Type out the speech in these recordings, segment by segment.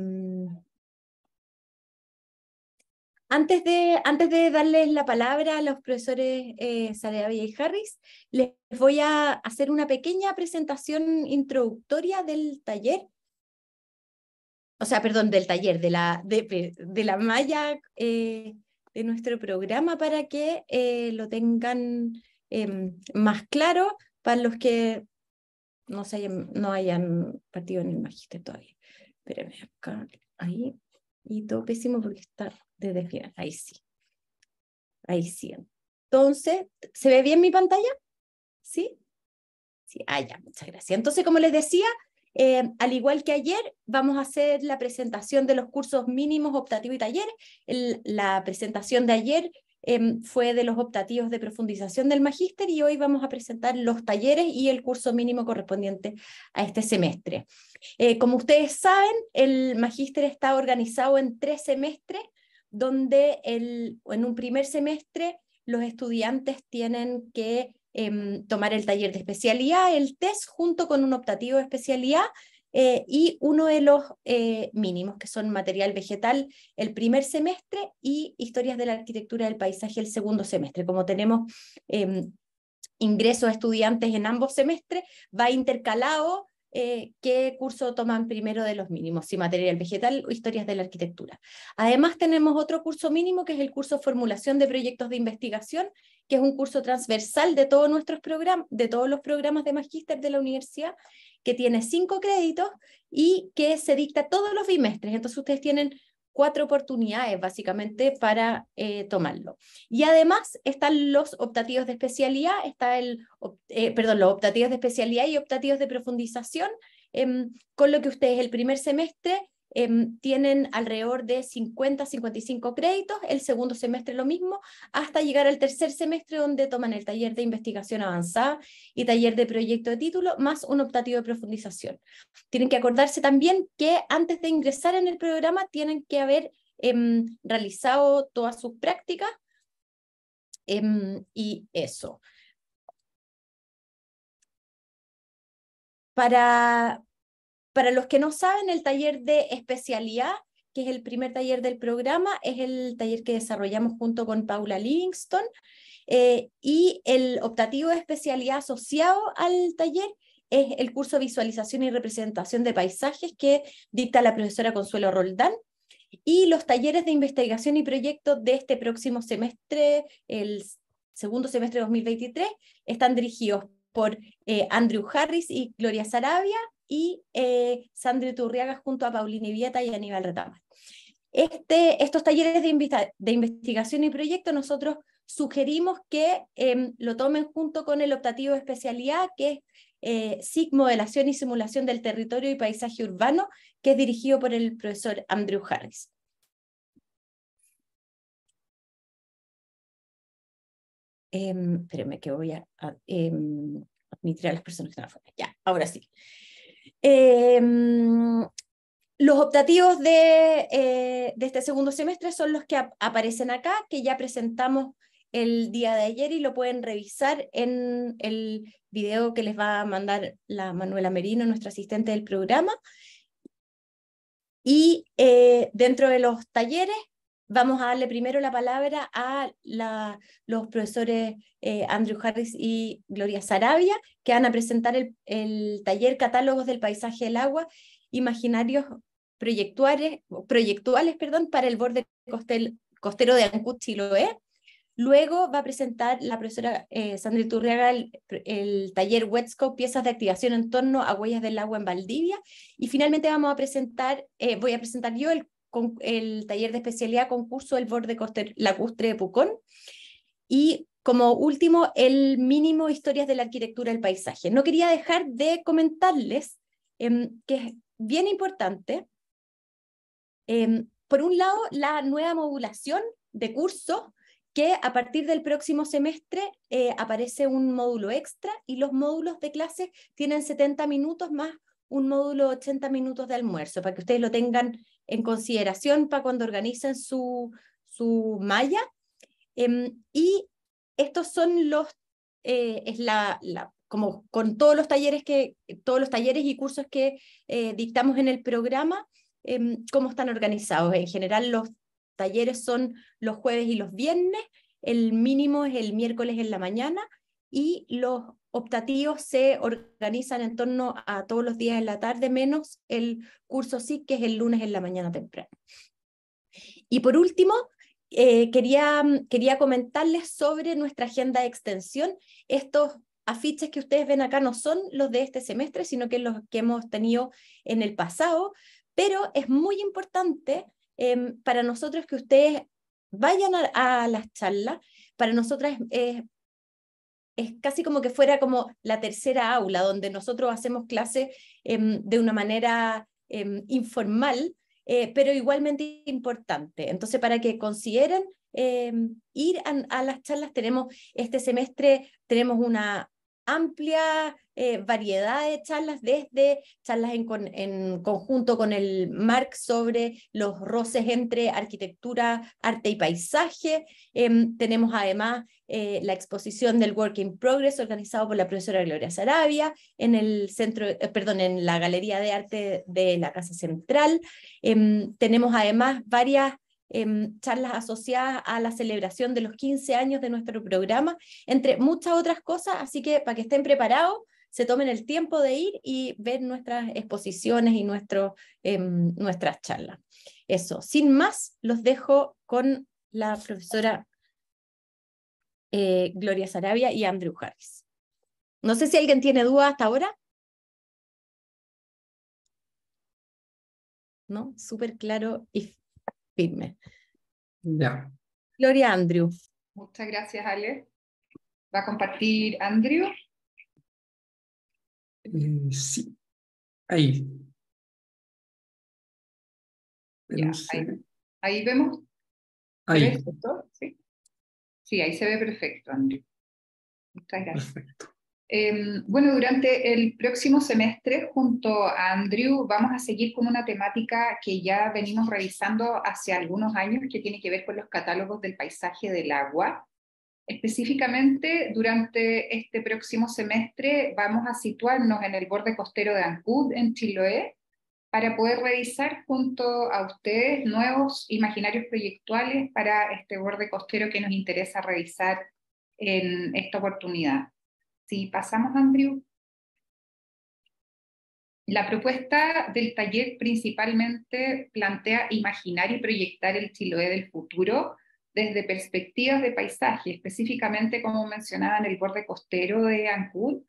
Mm. Antes de, antes de darles la palabra a los profesores eh, y Harris, les voy a hacer una pequeña presentación introductoria del taller. O sea, perdón, del taller, de la, de, la malla eh, de nuestro programa para que eh, lo tengan em, más claro para los que no, hayan, no hayan partido en el magister todavía espérenme acá, ahí, y todo pésimo porque está desde el ahí sí, ahí sí. Entonces, ¿se ve bien mi pantalla? ¿Sí? Sí, ah, ya, muchas gracias. Entonces, como les decía, eh, al igual que ayer, vamos a hacer la presentación de los cursos mínimos, optativos y talleres. la presentación de ayer Em, fue de los optativos de profundización del magíster y hoy vamos a presentar los talleres y el curso mínimo correspondiente a este semestre. Eh, como ustedes saben, el magíster está organizado en tres semestres, donde en un primer semestre los estudiantes tienen que em, tomar el taller de especialidad, el test, junto con un optativo de especialidad eh, y uno de los eh, mínimos, que son material vegetal el primer semestre y historias de la arquitectura del paisaje el segundo semestre. Como tenemos em, ingresos a estudiantes en ambos semestres, va intercalado eh, qué curso toman primero de los mínimos, si material vegetal o historias de la arquitectura. Además, tenemos otro curso mínimo que es el curso Formulación de Proyectos de Investigación, que es un curso transversal de todos nuestros programas, de todos los programas de magíster de la universidad, que tiene cinco créditos y que se dicta todos los bimestres. Entonces, ustedes tienen cuatro oportunidades básicamente para eh, tomarlo. Y además están los optativos de especialidad, está el, eh, perdón, los optativos de especialidad y optativos de profundización, em, con lo que ustedes el primer semestre Em, tienen alrededor de 50, 55 créditos, el segundo semestre lo mismo, hasta llegar al tercer semestre donde toman el taller de investigación avanzada y taller de proyecto de título, más un optativo de profundización. Tienen que acordarse también que antes de ingresar en el programa tienen que haber em, realizado todas sus prácticas em, y eso. Para, para los que no saben, el taller de especialidad, que es el primer taller del programa, es el taller que desarrollamos junto con Paula Livingston. Eh, y el optativo de especialidad asociado al taller es el curso de visualización y representación de paisajes que dicta la profesora Consuelo Roldán. Y los talleres de investigación y proyecto de este próximo semestre, el segundo semestre de 2023, están dirigidos por eh, Andrew Harris y Gloria Sarabia, y eh, Sandri Turriaga junto a Paulina Vieta y Aníbal Retama. Este, estos talleres de, investigación y proyecto nosotros sugerimos que em, lo tomen junto con el optativo de especialidad, que es eh, SIG modelación y simulación del territorio y paisaje urbano, que es dirigido por el profesor Andrew Harris. Eh, que voy a, em, admitir a las personas que están afuera. Ya, ahora sí. Em, los optativos eh, de, este segundo semestre son los que aparecen acá, que ya presentamos el día de ayer y lo pueden revisar en el video que les va a mandar la Manuela Merino, nuestra asistente del programa. Y eh, dentro de los talleres vamos a darle primero la palabra a la, los profesores eh, Andrew Harris y Gloria Sarabia, que van a presentar el, taller Catálogos del Paisaje del Agua, Imaginarios proyectuales, perdón, para el borde costero de Ancud, Loé. Luego va a presentar la profesora eh, Sandra el, taller Wetsco, piezas de activación en torno a huellas del agua en Valdivia. Y finalmente vamos a presentar, eh, voy a presentar yo el el taller de especialidad concurso el borde coster, lacustre de Pucón. Y como último, el mínimo historias de la arquitectura del paisaje. No quería dejar de comentarles em, que es bien importante, em, por un lado, la nueva modulación de curso que a partir del próximo semestre eh, aparece un módulo extra y los módulos de clase tienen 70 minutos más un módulo 80 minutos de almuerzo, para que ustedes lo tengan en consideración para cuando organicen su, su malla. Em, y estos son los, eh, es la, como con todos los talleres, que, todos los talleres y cursos que eh, dictamos en el programa, em, cómo están organizados. En general los talleres son los jueves y los viernes, el mínimo es el miércoles en la mañana y los optativos se organizan en torno a todos los días en la tarde, menos el curso sí, que es el lunes en la mañana temprano. Y por último, eh, quería, mm, quería comentarles sobre nuestra agenda de extensión. Estos afiches que ustedes ven acá no son los de este semestre, sino que los que hemos tenido en el pasado, pero es muy importante em, para nosotros que ustedes vayan a, las charlas. Para nosotras es es casi como que fuera como la tercera aula, donde nosotros hacemos clases em, de una manera em, informal, eh, pero igualmente importante. Entonces, para que consideren em, ir a, las charlas, tenemos este semestre, tenemos una amplia eh, variedad de charlas, desde charlas en, en conjunto con el MARC sobre los roces entre arquitectura, arte y paisaje. tenemos además eh, la exposición del Work in Progress organizado por la profesora Gloria Sarabia en el centro, eh, en la Galería de Arte de la Casa Central. Em, tenemos además varias em, charlas asociadas a la celebración de los 15 años de nuestro programa, entre muchas otras cosas, así que para que estén preparados, se tomen el tiempo de ir y ver nuestras exposiciones y nuestro, em, nuestras charlas. Eso, sin más, los dejo con la profesora eh, Gloria Sarabia y Andrew Harris. No sé si alguien tiene dudas hasta ahora. ¿No? Súper claro y firme. Ya. Gloria Andrew. Muchas gracias, Ale. ¿Va a compartir Andrew? Eh, sí. Ahí. ahí. vemos. Ahí. ¿Sí? Sí, ahí se ve perfecto, Andrew. Muchas gracias. Perfecto. Em, bueno, durante el próximo semestre, junto a Andrew, vamos a seguir con una temática que ya venimos revisando hace algunos años, que tiene que ver con los catálogos del paisaje del agua. Específicamente, durante este próximo semestre vamos a situarnos en el borde costero de Ancud, en Chiloé, para poder revisar junto a ustedes nuevos imaginarios proyectuales para este borde costero que nos interesa revisar en esta oportunidad. Si pasamos, Andrew. La propuesta del taller principalmente plantea imaginar y proyectar el Chiloé del futuro desde perspectivas de paisaje, específicamente como mencionaba en el borde costero de Ancud,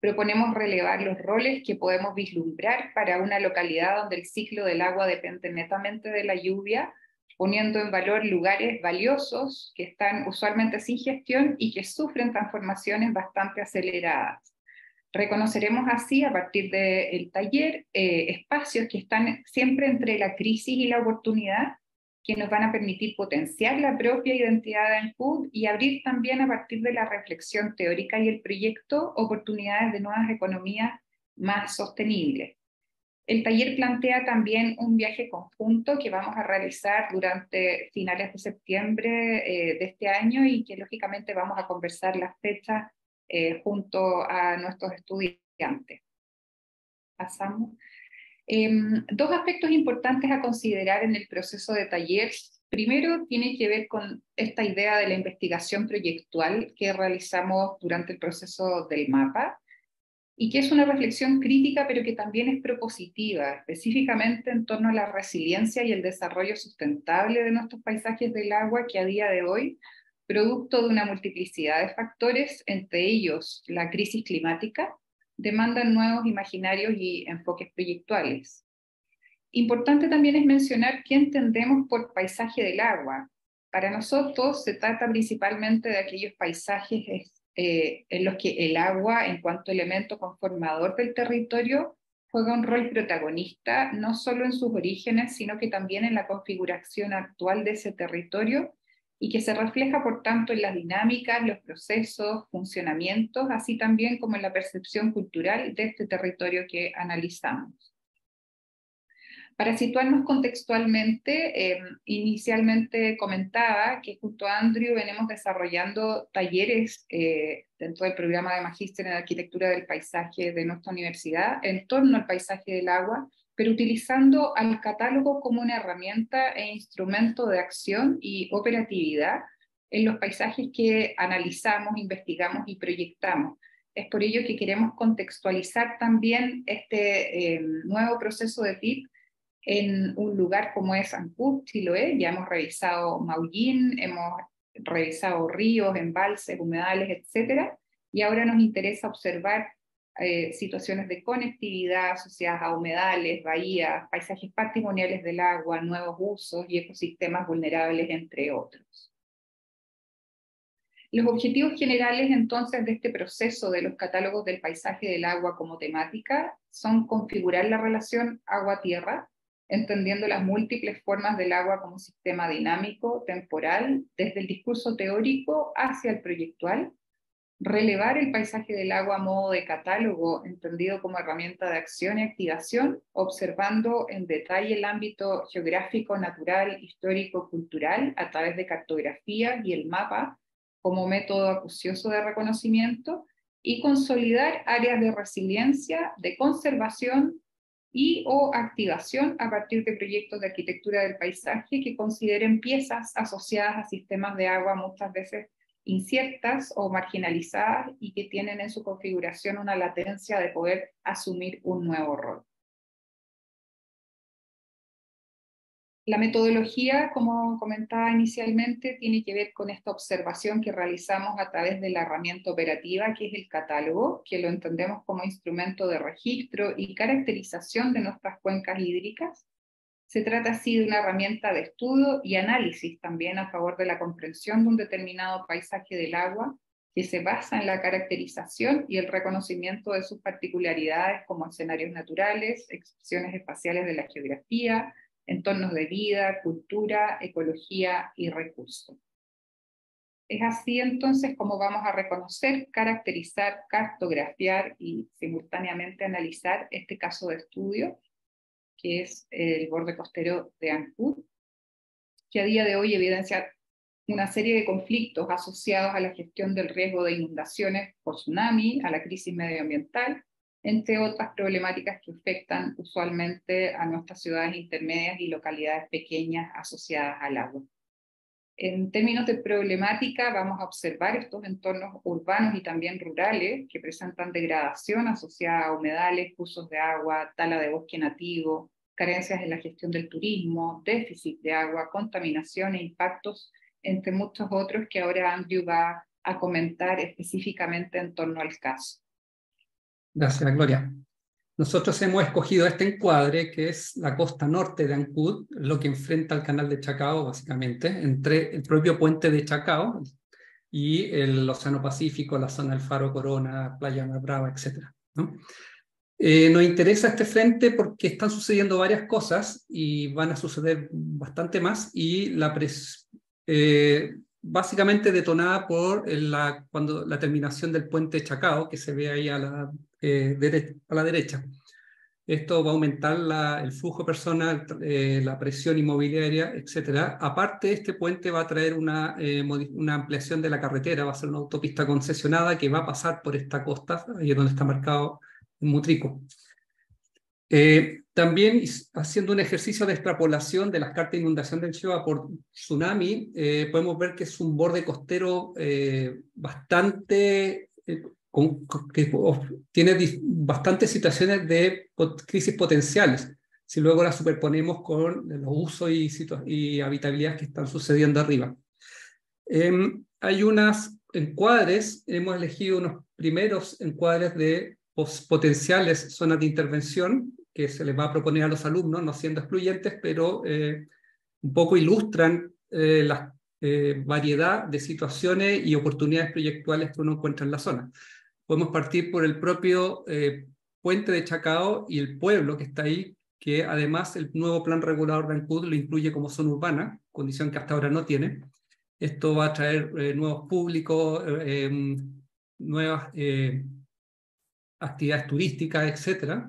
proponemos relevar los roles que podemos vislumbrar para una localidad donde el ciclo del agua depende netamente de la lluvia, poniendo en valor lugares valiosos que están usualmente sin gestión y que sufren transformaciones bastante aceleradas. Reconoceremos así, a partir del taller, eh, espacios que están siempre entre la crisis y la oportunidad que nos van a permitir potenciar la propia identidad en CUD y abrir también a partir de la reflexión teórica y el proyecto oportunidades de nuevas economías más sostenibles. El taller plantea también un viaje conjunto que vamos a realizar durante finales de septiembre eh, de este año y que lógicamente vamos a conversar las fechas eh, junto a nuestros estudiantes. Pasamos. Em, dos aspectos importantes a considerar en el proceso de talleres. Primero, tiene que ver con esta idea de la investigación proyectual que realizamos durante el proceso del mapa y que es una reflexión crítica, pero que también es propositiva, específicamente en torno a la resiliencia y el desarrollo sustentable de nuestros paisajes del agua que a día de hoy, producto de una multiplicidad de factores, entre ellos la crisis climática, demandan nuevos imaginarios y enfoques proyectuales. Importante también es mencionar qué entendemos por paisaje del agua. Para nosotros se trata principalmente de aquellos paisajes eh, en los que el agua, en cuanto elemento conformador del territorio, juega un rol protagonista, no solo en sus orígenes, sino que también en la configuración actual de ese territorio y que se refleja, por tanto, en las dinámicas, los procesos, funcionamientos, así también como en la percepción cultural de este territorio que analizamos. Para situarnos contextualmente, em, inicialmente comentaba que junto a Andrew venimos desarrollando talleres eh, dentro del programa de Magíster en Arquitectura del Paisaje de nuestra universidad en torno al paisaje del agua, pero utilizando al catálogo como una herramienta e instrumento de acción y operatividad en los paisajes que analizamos, investigamos y proyectamos. Es por ello que queremos contextualizar también este eh, nuevo proceso de TIP en un lugar como es Ancud, Chiloé. Ya hemos revisado Maullín, hemos revisado ríos, embalses, humedales, etc. Y ahora nos interesa observar eh, situaciones de conectividad asociadas a humedales, bahías, paisajes patrimoniales del agua, nuevos usos y ecosistemas vulnerables, entre otros. Los objetivos generales entonces de este proceso de los catálogos del paisaje del agua como temática son configurar la relación agua-tierra, entendiendo las múltiples formas del agua como sistema dinámico, temporal, desde el discurso teórico hacia el proyectual, relevar el paisaje del agua a modo de catálogo, entendido como herramienta de acción y activación, observando en detalle el ámbito geográfico, natural, histórico, cultural, a través de cartografía y el mapa como método acucioso de reconocimiento, y consolidar áreas de resiliencia, de conservación y o activación a partir de proyectos de arquitectura del paisaje que consideren piezas asociadas a sistemas de agua muchas veces inciertas o marginalizadas y que tienen en su configuración una latencia de poder asumir un nuevo rol. La metodología, como comentaba inicialmente, tiene que ver con esta observación que realizamos a través de la herramienta operativa, que es el catálogo, que lo entendemos como instrumento de registro y caracterización de nuestras cuencas hídricas se trata así de una herramienta de estudio y análisis también a favor de la comprensión de un determinado paisaje del agua que se basa en la caracterización y el reconocimiento de sus particularidades como escenarios naturales, expresiones espaciales de la geografía, entornos de vida, cultura, ecología y recursos. Es así entonces como vamos a reconocer, caracterizar, cartografiar y simultáneamente analizar este caso de estudio que es el borde costero de Ancud, que a día de hoy evidencia una serie de conflictos asociados a la gestión del riesgo de inundaciones por tsunami, a la crisis medioambiental, entre otras problemáticas que afectan usualmente a nuestras ciudades intermedias y localidades pequeñas asociadas al agua. En términos de problemática, vamos a observar estos entornos urbanos y también rurales que presentan degradación asociada a humedales, cursos de agua, tala de bosque nativo, carencias en la gestión del turismo, déficit de agua, contaminación e impactos, entre muchos otros que ahora Andrew va a comentar específicamente en torno al caso. Gracias, Gloria. Nosotros hemos escogido este encuadre, que es la costa norte de Ancud, lo que enfrenta al canal de Chacao, básicamente, entre el propio puente de Chacao y el Océano Pacífico, la zona del Faro Corona, Playa Mar Brava, etc. Eh, nos interesa este frente porque están sucediendo varias cosas y van a suceder bastante más y la eh, básicamente detonada por la, cuando, la terminación del puente de Chacao, que se ve ahí a la eh, a la derecha. Esto va a aumentar la, el flujo personal, eh, la presión inmobiliaria, etc. Aparte, este puente va a traer una, eh, una, ampliación de la carretera, va a ser una autopista concesionada que va a pasar por esta costa, ahí es donde está marcado Mutrico. Eh, también haciendo un ejercicio de extrapolación de las cartas de inundación del Chihuahua por tsunami, podemos ver que es un borde costero bastante que tiene bastantes situaciones de crisis potenciales, si luego las superponemos con los usos y, habitabilidades que están sucediendo arriba. Em, hay unas encuadres, hemos elegido unos primeros encuadres de potenciales zonas de intervención que se les va a proponer a los alumnos, no siendo excluyentes, pero eh, un poco ilustran eh, la eh, variedad de situaciones y oportunidades proyectuales que uno encuentra en la zona podemos partir por el propio eh, puente de Chacao y el pueblo que está ahí, que además el nuevo plan regulador de Ancud lo incluye como zona urbana, condición que hasta ahora no tiene. Esto va a traer eh, nuevos públicos, eh, em, nuevas actividades turísticas, etc.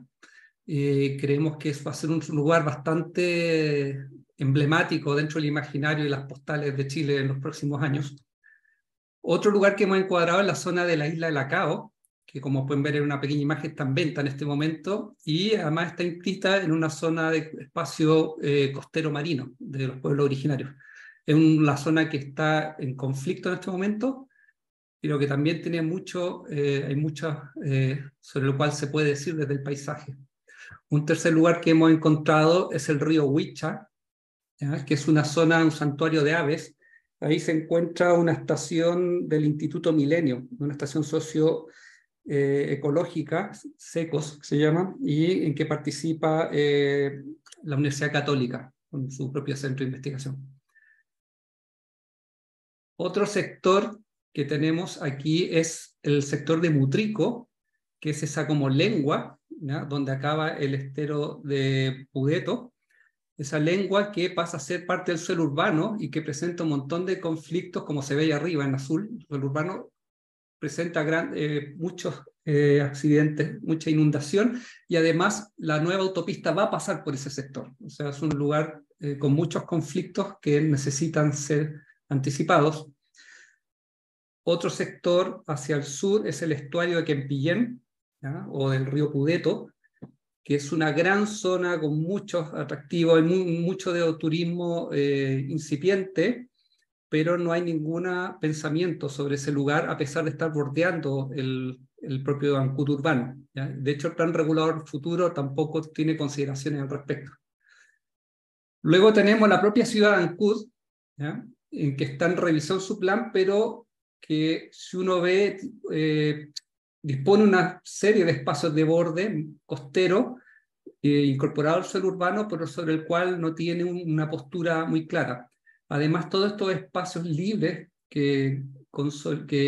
creemos que va a ser un lugar bastante emblemático dentro del imaginario y las postales de Chile en los próximos años. Otro lugar que hemos encuadrado es la zona de la isla de Lacao, que como pueden ver en una pequeña imagen está en venta en este momento y además está inscrita en una zona de espacio eh, costero marino de los pueblos originarios. Es una zona que está en conflicto en este momento, pero que también tiene mucho, eh, hay mucho eh, sobre lo cual se puede decir desde el paisaje. Un tercer lugar que hemos encontrado es el río Huicha, que es una zona, un santuario de aves, Ahí se encuentra una estación del Instituto Milenio, una estación socioecológica, eh, ecológica SECOS se llama, y en que participa eh, la Universidad Católica con su propio centro de investigación. Otro sector que tenemos aquí es el sector de Mutrico, que es esa como lengua, donde acaba el estero de Pudeto, esa lengua que pasa a ser parte del suelo urbano y que presenta un montón de conflictos, como se ve ahí arriba en azul, el suelo urbano presenta gran, eh, muchos eh, accidentes, mucha inundación, y además la nueva autopista va a pasar por ese sector. O sea, es un lugar eh, con muchos conflictos que necesitan ser anticipados. Otro sector hacia el sur es el estuario de Quempillén, o del río Pudeto, que es una gran zona con muchos atractivos, hay mucho de turismo eh, incipiente, pero no hay ningún pensamiento sobre ese lugar a pesar de estar bordeando el, el propio Ancud urbano. De hecho, el plan regulador futuro tampoco tiene consideraciones al respecto. Luego tenemos la propia ciudad de Ancud, en que está en revisión su plan, pero que si uno ve, eh, dispone una serie de espacios de borde costero eh, incorporado al suelo urbano, pero sobre el cual no tiene una postura muy clara. Además, todos estos espacios libres que, que,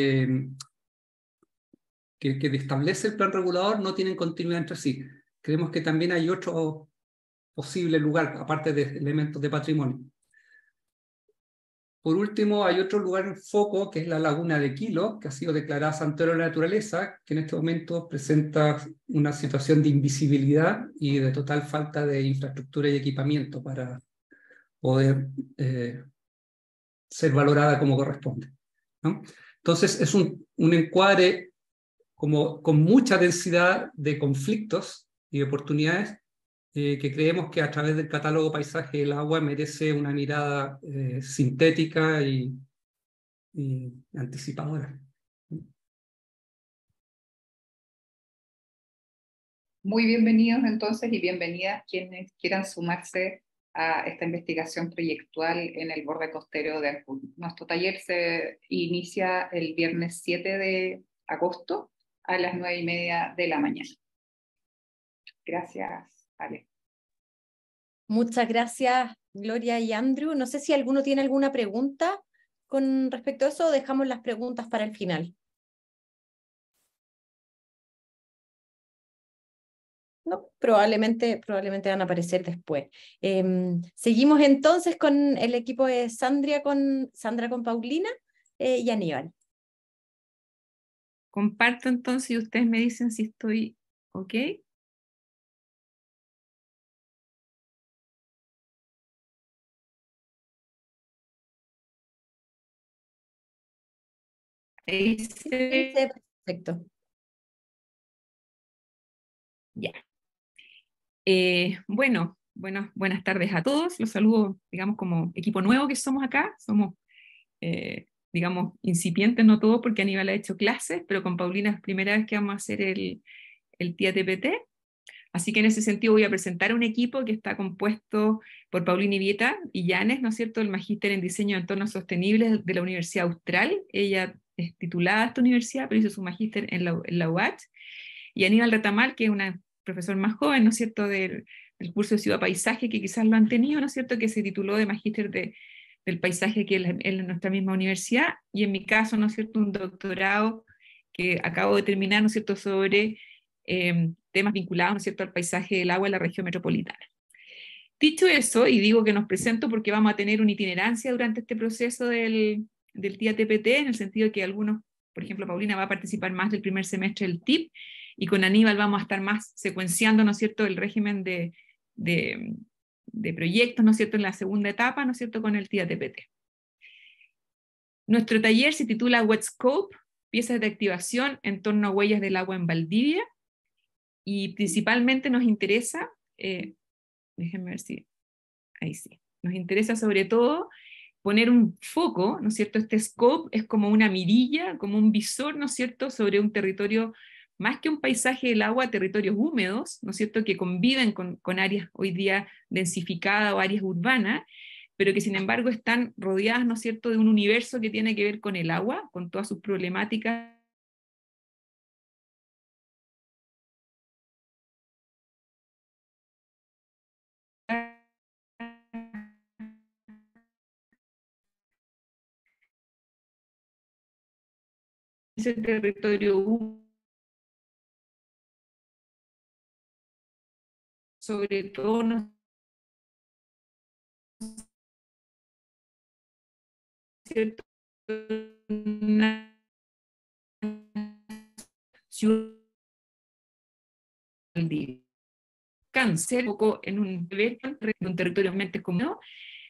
que, que establece el plan regulador no tienen continuidad entre sí. Creemos que también hay otro posible lugar, aparte de elementos de patrimonio. Por último, hay otro lugar en foco, que es la laguna de Quilo, que ha sido declarada santuario de la naturaleza, que en este momento presenta una situación de invisibilidad y de total falta de infraestructura y equipamiento para poder eh, ser valorada como corresponde. Entonces, es un, un encuadre como, con mucha densidad de conflictos y oportunidades, eh, que creemos que a través del catálogo Paisaje del Agua merece una mirada eh, sintética y, anticipadora. Muy bienvenidos entonces y bienvenidas quienes quieran sumarse a esta investigación proyectual en el borde costero de Alcún. Nuestro taller se inicia el viernes 7 de agosto a las 9 y media de la mañana. Gracias. Muchas gracias, Gloria y Andrew. No sé si alguno tiene alguna pregunta con respecto a eso o dejamos las preguntas para el final. No, probablemente, van a aparecer después. Em, seguimos entonces con el equipo de con, Sandra con Paulina eh, y Aníbal. Comparto entonces y ustedes me dicen si estoy ok. Perfecto. Ya. Eh, bueno, buenas, buenas tardes a todos. Los saludo, digamos, como equipo nuevo que somos acá. Somos, eh, digamos, incipientes, no todos, porque Aníbal ha hecho clases, pero con Paulina es primera vez que vamos a hacer el, el TIA TPT. Así que en ese sentido voy a presentar un equipo que está compuesto por Paulina y Yanes, ¿no es cierto?, el magíster en diseño de entornos sostenibles de la Universidad Austral. Ella es titulada esta universidad, pero hizo su magíster en la, en UAT, y Aníbal Retamal, que es un profesor más joven, ¿no es cierto?, del, curso de Ciudad Paisaje, que quizás lo han tenido, ¿no es cierto?, que se tituló de magíster del paisaje aquí en, nuestra misma universidad, y en mi caso, ¿no es cierto?, un doctorado que acabo de terminar, ¿no es cierto?, sobre em, temas vinculados, ¿no es cierto?, al paisaje del agua en la región metropolitana. Dicho eso, y digo que nos presento porque vamos a tener una itinerancia durante este proceso del, del TIA en el sentido que algunos, por ejemplo, Paulina va a participar más del primer semestre del TIP, y con Aníbal vamos a estar más secuenciando, ¿no es cierto?, el régimen de, de, proyectos, ¿no es cierto?, en la segunda etapa, ¿no es cierto?, con el TIA TPT. Nuestro taller se titula Wet Scope, piezas de activación en torno a huellas del agua en Valdivia, y principalmente nos interesa, eh, déjenme ver si, ahí sí, nos interesa sobre todo poner un foco, ¿no es cierto? Este scope es como una mirilla, como un visor, ¿no es cierto?, sobre un territorio, más que un paisaje del agua, territorios húmedos, ¿no es cierto?, que conviven con, áreas hoy día densificadas o áreas urbanas, pero que sin embargo están rodeadas, ¿no es cierto?, de un universo que tiene que ver con el agua, con todas sus problemáticas el territorio sobre todo cierto cáncer poco en un, un territorio mente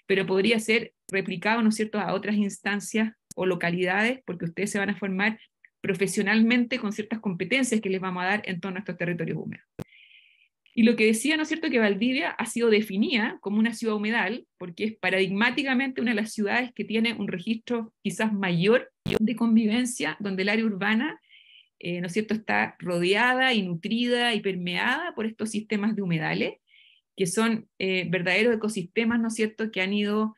pero podría ser replicado, ¿no es cierto?, a otras instancias o localidades, porque ustedes se van a formar profesionalmente con ciertas competencias que les vamos a dar en torno a estos territorios húmedos. Y lo que decía, ¿no es cierto?, que Valdivia ha sido definida como una ciudad humedal, porque es paradigmáticamente una de las ciudades que tiene un registro quizás mayor de convivencia, donde el área urbana, eh, ¿no es cierto?, está rodeada y nutrida y permeada por estos sistemas de humedales, que son eh, verdaderos ecosistemas, ¿no es cierto?, que han ido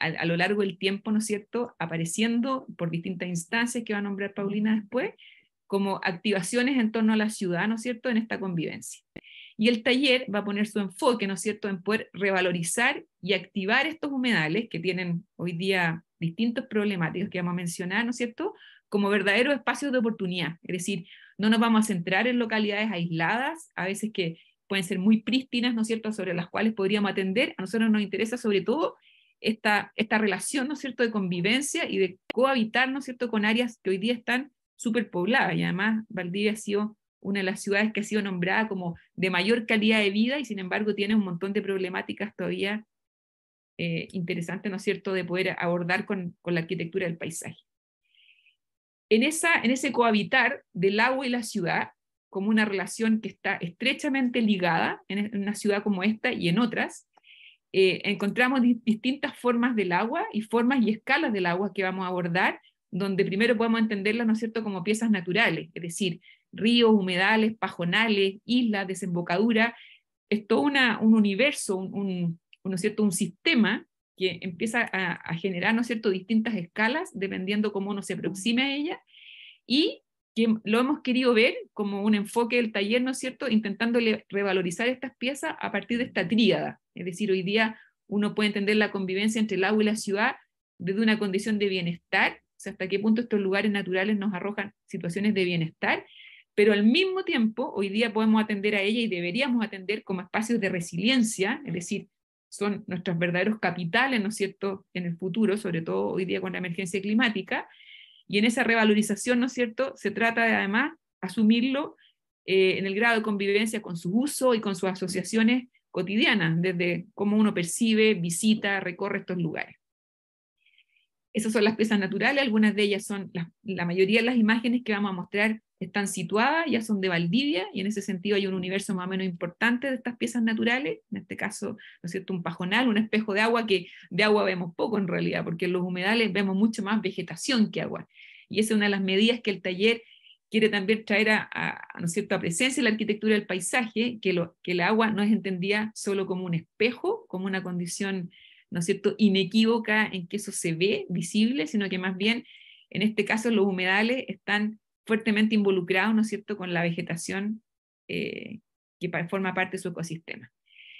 a, lo largo del tiempo, ¿no es cierto?, apareciendo por distintas instancias que va a nombrar Paulina después, como activaciones en torno a la ciudad, ¿no es cierto?, en esta convivencia. Y el taller va a poner su enfoque, ¿no es cierto?, en poder revalorizar y activar estos humedales que tienen hoy día distintos problemáticos que vamos a mencionar, ¿no es cierto?, como verdaderos espacios de oportunidad. Es decir, no nos vamos a centrar en localidades aisladas, a veces que pueden ser muy prístinas, ¿no es cierto?, sobre las cuales podríamos atender. A nosotros nos interesa sobre todo esta, relación, ¿no es cierto?, de convivencia y de cohabitar, ¿no es cierto?, con áreas que hoy día están superpobladas. Y además Valdivia ha sido una de las ciudades que ha sido nombrada como de mayor calidad de vida y sin embargo tiene un montón de problemáticas todavía eh, interesantes, ¿no es cierto?, de poder abordar con, la arquitectura del paisaje. En, esa, en ese cohabitar del agua y la ciudad, como una relación que está estrechamente ligada en una ciudad como esta y en otras, eh, encontramos distintas formas del agua y formas y escalas del agua que vamos a abordar, donde primero podemos entenderlas, ¿no es cierto?, como piezas naturales, es decir, ríos, humedales, pajonales, islas, desembocadura. Es todo una, un universo, un, es cierto? un sistema que empieza a, generar ¿no es cierto? distintas escalas dependiendo cómo uno se aproxime a ella. Y lo hemos querido ver como un enfoque del taller, ¿no es cierto?, intentando revalorizar estas piezas a partir de esta tríada. Es decir, hoy día uno puede entender la convivencia entre el agua y la ciudad desde una condición de bienestar, sea, hasta qué punto estos lugares naturales nos arrojan situaciones de bienestar, pero al mismo tiempo hoy día podemos atender a ella y deberíamos atender como espacios de resiliencia, es decir, son nuestros verdaderos capitales, ¿no es cierto?, en el futuro, sobre todo hoy día con la emergencia climática, y en esa revalorización, ¿no es cierto?, se trata de además asumirlo eh, en el grado de convivencia con su uso y con sus asociaciones cotidianas, desde cómo uno percibe, visita, recorre estos lugares. Esas son las piezas naturales, algunas de ellas son, la, mayoría de las imágenes que vamos a mostrar están situadas, ya son de Valdivia, y en ese sentido hay un universo más o menos importante de estas piezas naturales, en este caso, ¿no es cierto?, un pajonal, un espejo de agua, que de agua vemos poco en realidad, porque en los humedales vemos mucho más vegetación que agua. Y esa es una de las medidas que el taller quiere también traer a, ¿no es cierto? a presencia en la arquitectura del paisaje, que, lo, que el agua no es entendida solo como un espejo, como una condición ¿no es cierto?, inequívoca en que eso se ve visible, sino que más bien, en este caso, los humedales están fuertemente involucrados, ¿no es cierto?, con la vegetación eh, que forma parte de su ecosistema.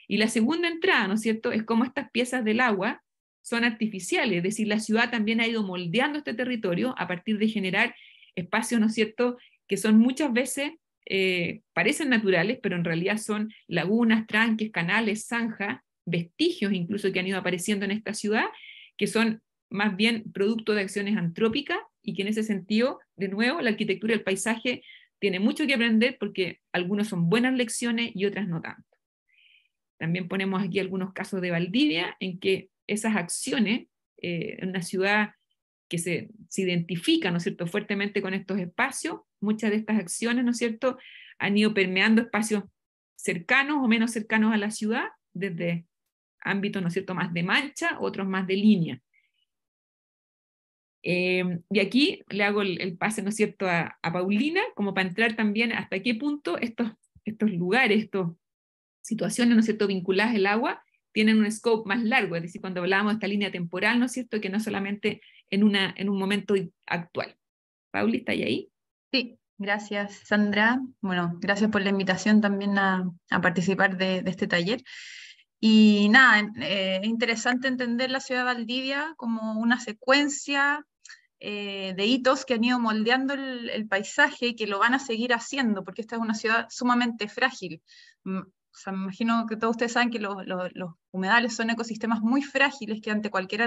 Y la segunda entrada, ¿no es cierto?, es cómo estas piezas del agua son artificiales, es decir, la ciudad también ha ido moldeando este territorio a partir de generar espacios, ¿no es cierto?, que son muchas veces, eh, parecen naturales, pero en realidad son lagunas, tranques, canales, zanjas, vestigios incluso que han ido apareciendo en esta ciudad, que son más bien producto de acciones antrópicas y que en ese sentido, de nuevo, la arquitectura y el paisaje tiene mucho que aprender porque algunos son buenas lecciones y otras no tanto. También ponemos aquí algunos casos de Valdivia en que esas acciones eh, en una ciudad que se, identifica, ¿no cierto?, fuertemente con estos espacios, muchas de estas acciones, ¿no es cierto?, han ido permeando espacios cercanos o menos cercanos a la ciudad, desde ámbitos, ¿no es cierto?, más de mancha, otros más de línea. Eh, y aquí le hago el, pase, ¿no es cierto?, a, Paulina, como para entrar también hasta qué punto estos, estos lugares, estas situaciones, ¿no es cierto?, vinculadas al agua, tienen un scope más largo, es decir, cuando hablábamos de esta línea temporal, ¿no es cierto?, que no solamente en, una, en un momento actual. Pauli, ¿está ahí? Sí, gracias Sandra. Bueno, gracias por la invitación también a, participar de, este taller. Y nada, eh, es interesante entender la ciudad de Valdivia como una secuencia eh, de hitos que han ido moldeando el, paisaje y que lo van a seguir haciendo, porque esta es una ciudad sumamente frágil. Mm, o sea, me imagino que todos ustedes saben que los, humedales son ecosistemas muy frágiles que ante cualquier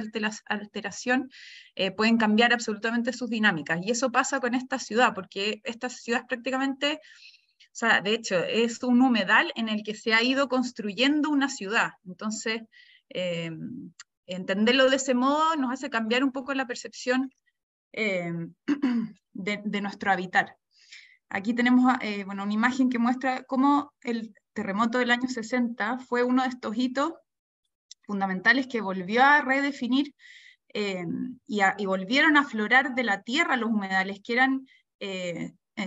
alteración eh, pueden cambiar absolutamente sus dinámicas. Y eso pasa con esta ciudad, porque esta ciudad es prácticamente de hecho, es un humedal en el que se ha ido construyendo una ciudad. Entonces, eh, entenderlo de ese modo nos hace cambiar un poco la percepción eh, de, nuestro hábitat. Aquí tenemos ah, eh, bueno, una imagen que muestra cómo el terremoto del año 60 fue uno de estos hitos fundamentales que volvió a redefinir y, volvieron a aflorar de la tierra los humedales, que eran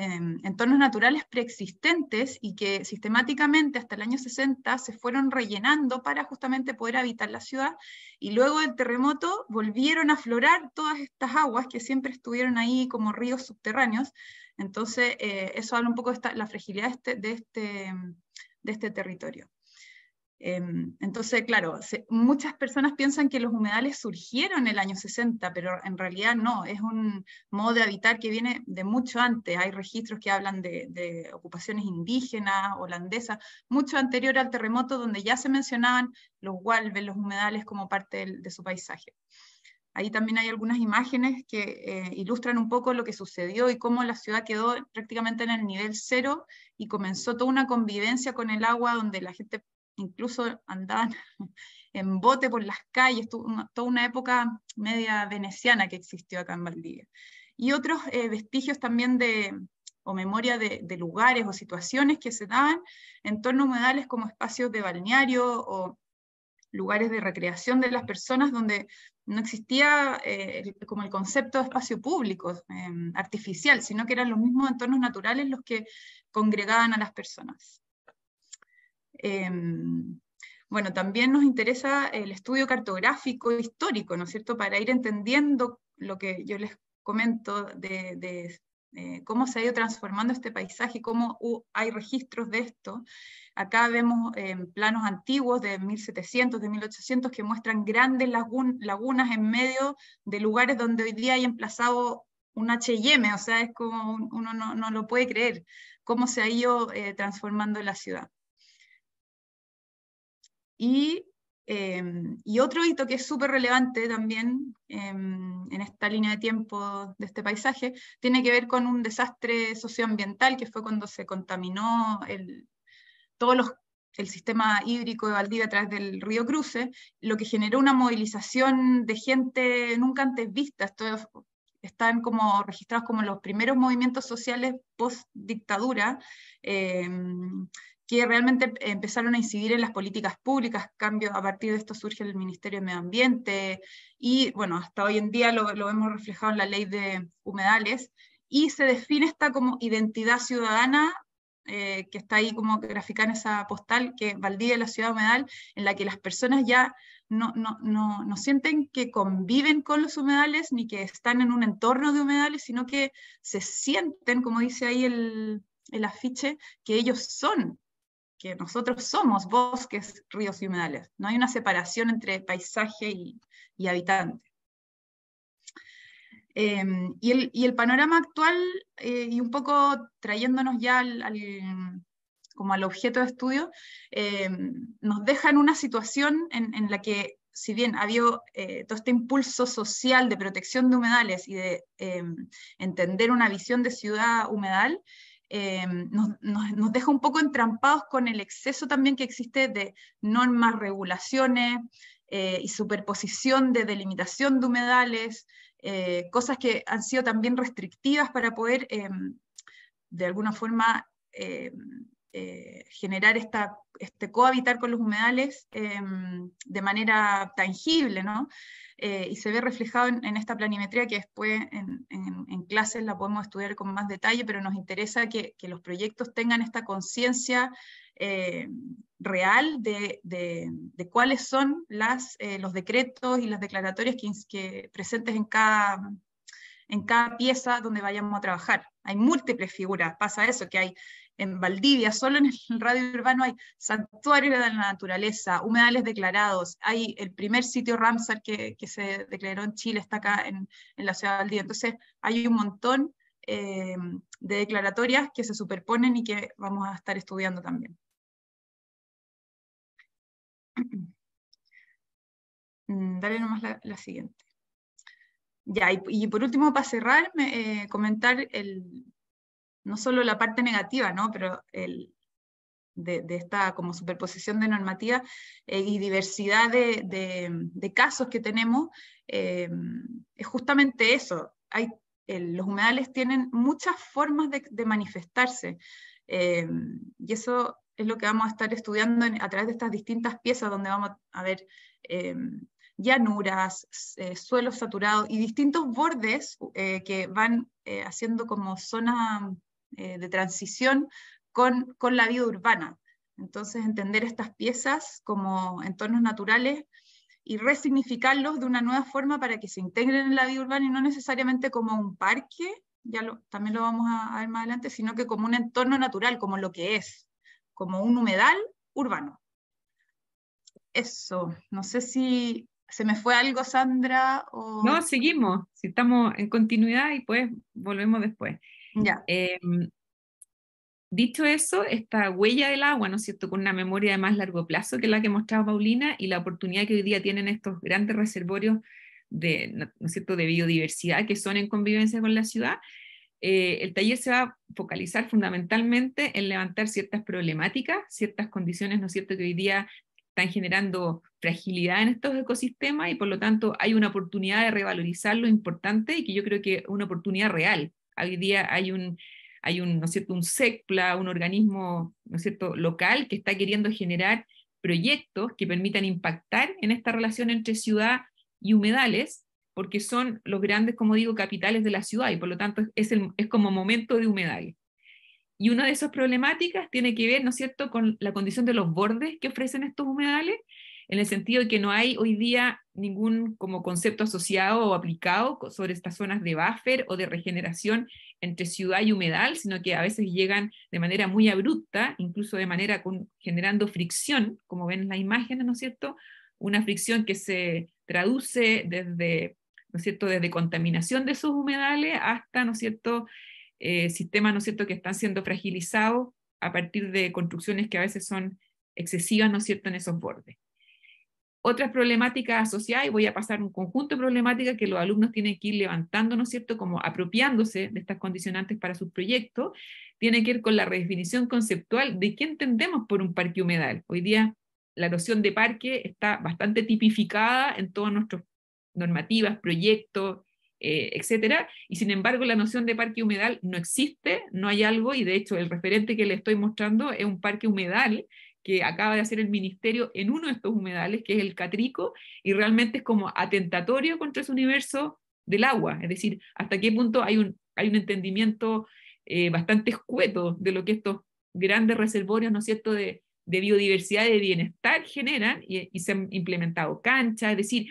Em, entornos naturales preexistentes y que sistemáticamente hasta el año 60 se fueron rellenando para justamente poder habitar la ciudad y luego del terremoto volvieron a aflorar todas estas aguas que siempre estuvieron ahí como ríos subterráneos. Entonces eh, eso habla un poco de la fragilidad de este, de este, este territorio. Em, entonces, claro, muchas personas piensan que los humedales surgieron en el año 60, pero en realidad no, es un modo de habitar que viene de mucho antes. Hay registros que hablan de, ocupaciones indígenas, holandesas, mucho anterior al terremoto, donde ya se mencionaban los walves, los humedales como parte de, su paisaje. Ahí también hay algunas imágenes que eh, ilustran un poco lo que sucedió y cómo la ciudad quedó prácticamente en el nivel cero y comenzó toda una convivencia con el agua donde la gente incluso andaban en bote por las calles, toda una época media veneciana que existió acá en Valdivia. Y otros eh, vestigios también de, o memoria de, lugares o situaciones que se daban en torno a humedales como espacios de balneario o lugares de recreación de las personas donde no existía eh, como el concepto de espacio público em, artificial, sino que eran los mismos entornos naturales los que congregaban a las personas. Em, bueno, también nos interesa el estudio cartográfico histórico, ¿no es cierto?, para ir entendiendo lo que yo les comento de, eh, cómo se ha ido transformando este paisaje, cómo hay registros de esto. Acá vemos em, planos antiguos de 1700, de 1800, que muestran grandes lagunas en medio de lugares donde hoy día hay emplazado un HM, o sea, es como uno no, lo puede creer, cómo se ha ido eh, transformando la ciudad. Em, y, otro hito que es súper relevante también em, en esta línea de tiempo de este paisaje tiene que ver con un desastre socioambiental que fue cuando se contaminó el, todos el sistema hídrico de Valdivia a través del río Cruce, lo que generó una movilización de gente nunca antes vista. Esto están como registrados como los primeros movimientos sociales post dictadura, em, que realmente empezaron a incidir en las políticas públicas, cambios, a partir de esto surge el Ministerio de Medio Ambiente y bueno, hasta hoy en día lo, lo hemos reflejado en la ley de humedales y se define esta como identidad ciudadana eh, que está ahí como graficada en esa postal, que Valdivia la ciudad humedal, en la que las personas ya no, no, sienten que conviven con los humedales ni que están en un entorno de humedales, sino que se sienten, como dice ahí el, el afiche, que ellos son que nosotros somos bosques, ríos y humedales. No hay una separación entre paisaje y, habitante. Em, y, el, panorama actual, eh, y un poco trayéndonos ya al, como al objeto de estudio, em, nos deja en una situación en, en la que, si bien había habido eh, todo este impulso social de protección de humedales y de em, entender una visión de ciudad humedal, eh, nos, deja un poco entrampados con el exceso también que existe de normas, regulaciones eh, y superposición de delimitación de humedales, eh, cosas que han sido también restrictivas para poder, de alguna forma, generar este cohabitar con los humedales de manera tangible. ¿no? Eh, y se ve reflejado en, esta planimetría que después en, clases la podemos estudiar con más detalle, pero nos interesa que, los proyectos tengan esta conciencia eh, real de, de, cuáles son las, eh, los decretos y las declaratorias que presentes en cada en cada pieza donde vayamos a trabajar. Hay múltiples figuras, pasa eso, que hay en Valdivia, solo en el radio urbano hay santuarios de la naturaleza, humedales declarados, hay el primer sitio Ramsar que, se declaró en Chile, está acá en, la ciudad de Valdivia. Entonces hay un montón eh, de declaratorias que se superponen y que vamos a estar estudiando también. Mm, dale nomás la siguiente. Ya, y, por último, para cerrar, eh, comentar el, no solo la parte negativa, ¿no? pero el, de, esta como superposición de normativa eh, y diversidad de, casos que tenemos, eh, es justamente eso. Hay, los humedales tienen muchas formas de, manifestarse y eso es lo que vamos a estar estudiando a través de estas distintas piezas donde vamos a ver llanuras, eh, suelos saturados y distintos bordes eh, que van eh, haciendo como zona de transición con, con, la vida urbana. Entonces, entender estas piezas como entornos naturales y resignificarlos de una nueva forma para que se integren en la vida urbana y no necesariamente como un parque, ya también lo vamos a ver más adelante, sino que como un entorno natural, como lo que es, como un humedal urbano eso. No sé si ¿Se me fue algo, Sandra? No, seguimos. Si estamos en continuidad y pues volvemos después. Ya. Em, dicho eso, esta huella del agua, ¿no es cierto?, con una memoria de más largo plazo que la que mostraba Paulina y la oportunidad que hoy día tienen estos grandes reservorios de, ¿no es cierto? de biodiversidad que son en convivencia con la ciudad, eh, el taller se va a focalizar fundamentalmente en levantar ciertas problemáticas, ciertas condiciones, ¿no es cierto?, que hoy día están generando fragilidad en estos ecosistemas y por lo tanto hay una oportunidad de revalorizar lo importante y que yo creo que es una oportunidad real. Hoy día hay un, hay un, un un organismo ¿no local que está queriendo generar proyectos que permitan impactar en esta relación entre ciudad y humedales, porque son los grandes, como digo, capitales de la ciudad y por lo tanto es, el, es como momento de humedales. Y una de esas problemáticas tiene que ver, ¿no es cierto?, con la condición de los bordes que ofrecen estos humedales, en el sentido de que no hay hoy día ningún como concepto asociado o aplicado sobre estas zonas de buffer o de regeneración entre ciudad y humedal, sino que a veces llegan de manera muy abrupta, incluso de manera con, generando fricción, como ven en la imágenes, ¿no es cierto? Una fricción que se traduce desde, ¿no cierto?, desde contaminación de esos humedales hasta, ¿no es cierto?, eh, sistemas, ¿no cierto?, que están siendo fragilizados a partir de construcciones que a veces son excesivas, ¿no cierto?, en esos bordes. Otras problemáticas asociadas, y voy a pasar un conjunto de problemáticas que los alumnos tienen que ir levantando, ¿no cierto?, como apropiándose de estas condicionantes para sus proyectos, tiene que ir con la redefinición conceptual de qué entendemos por un parque humedal. Hoy día la noción de parque está bastante tipificada en todas nuestras normativas, proyectos, eh, etcétera. Y sin embargo, la noción de parque humedal no existe, no hay algo, y de hecho, el referente que le estoy mostrando es un parque humedal que acaba de hacer el ministerio en uno de estos humedales, que es el Catrico, y realmente es como atentatorio contra ese universo del agua. Es decir, hasta qué punto hay un, hay un entendimiento eh, bastante escueto de lo que estos grandes reservorios, ¿no es cierto?, de, biodiversidad y de bienestar generan, y se han implementado canchas, es decir,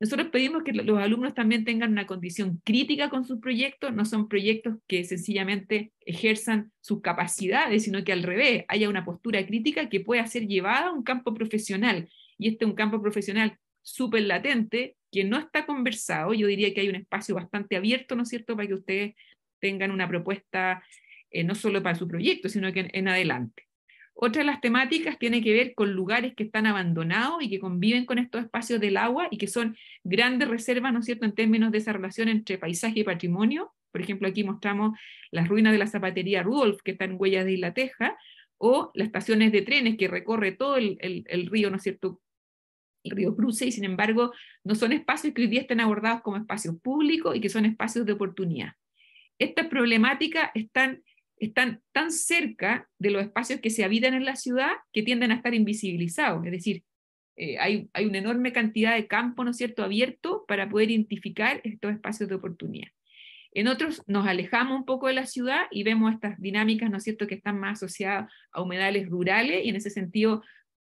nosotros pedimos que los alumnos también tengan una condición crítica con sus proyectos, no son proyectos que sencillamente ejerzan sus capacidades, sino que al revés, haya una postura crítica que pueda ser llevada a un campo profesional. Y este es un campo profesional súper latente, que no está conversado. Yo diría que hay un espacio bastante abierto, ¿no es cierto?, para que ustedes tengan una propuesta eh, no solo para su proyecto, sino que en adelante. Otra de las temáticas tiene que ver con lugares que están abandonados y que conviven con estos espacios del agua y que son grandes reservas, ¿no es cierto?, en términos de esa relación entre paisaje y patrimonio. Por ejemplo, aquí mostramos las ruinas de la zapatería Rudolf, que está en Huellas de Isla Teja, o las estaciones de trenes que recorre todo el, río, ¿no es cierto?, el río Cruce, y sin embargo, no son espacios que hoy día están abordados como espacios públicos y que son espacios de oportunidad. Estas problemáticas están están tan cerca de los espacios que se habitan en la ciudad que tienden a estar invisibilizados. Es decir, eh, hay, una enorme cantidad de campo, ¿no es cierto?, abierto para poder identificar estos espacios de oportunidad. En otros nos alejamos un poco de la ciudad y vemos estas dinámicas, ¿no cierto?, que están más asociadas a humedales rurales y en ese sentido